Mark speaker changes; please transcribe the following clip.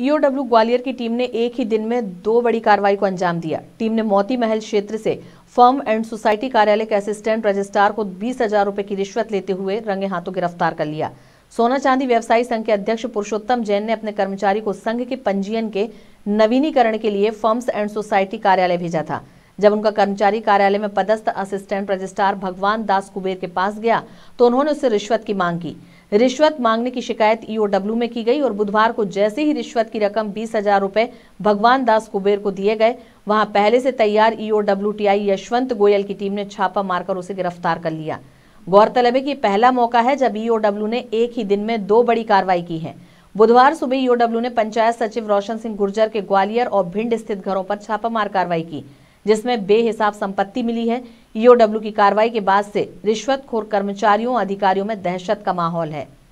Speaker 1: EOW e Gwalior की team ने एक ही दिन में दो बड़ी कार्रवाई को अंजाम दिया टीम ने मोती महल क्षेत्र से फर्म एंड सोसाइटी कार्यालय के असिस्टेंट रजिस्ट्रार को बीस हजार रूपए की रिश्वत लेते हुए रंगे हाथों गिरफ्तार कर लिया सोना चांदी व्यवसायी संघ के अध्यक्ष पुरुषोत्तम जैन ने अपने कर्मचारी को संघ के पंजीयन के नवीनीकरण के लिए फर्म्स एंड सोसाइटी कार्यालय भेजा था जब उनका कर्मचारी कार्यालय में पदस्थ असिस्टेंट रजिस्ट्रार भगवान दास कुबेर के पास गया तो उन्होंने उससे रिश्वत की मांग की रिश्वत मांगने की शिकायत ईओडब्ल्यू e में की गई और बुधवार को जैसे ही रिश्वत की रकम बीस हजार रुपए भगवान दास कुबेर को दिए गए वहां पहले से तैयार ईओडब्ल्यूटीआई e यशवंत गोयल की टीम ने छापा मारकर उसे गिरफ्तार कर लिया गौरतलब है कि पहला मौका है जब ईओडब्ल्यू e ने एक ही दिन में दो बड़ी कार्रवाई की है बुधवार सुबह ईओडब्ल्यू ने पंचायत सचिव रोशन सिंह गुर्जर के ग्वालियर और भिंड स्थित घरों पर छापामार कार्रवाई की जिसमें बेहिसाब संपत्ति मिली है ईओडब्ल्यू की कार्रवाई के बाद से रिश्वतखोर कर्मचारियों अधिकारियों में दहशत का माहौल है